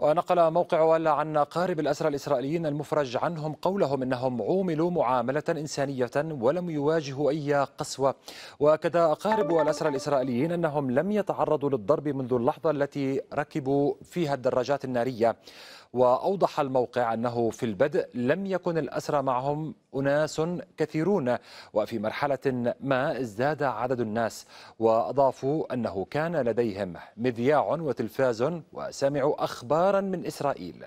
ونقل موقع ولا عن قارب الأسرى الإسرائيليين المفرج عنهم قولهم أنهم عوملوا معاملة إنسانية ولم يواجهوا أي قسوة وأكد أقارب الأسرى الإسرائيليين أنهم لم يتعرضوا للضرب منذ اللحظة التي ركبوا فيها الدراجات النارية وأوضح الموقع أنه في البدء لم يكن الأسرى معهم أناس كثيرون وفي مرحلة ما ازداد عدد الناس وأضافوا أنه كان لديهم مذياع وتلفاز وسمعوا أخبارا من إسرائيل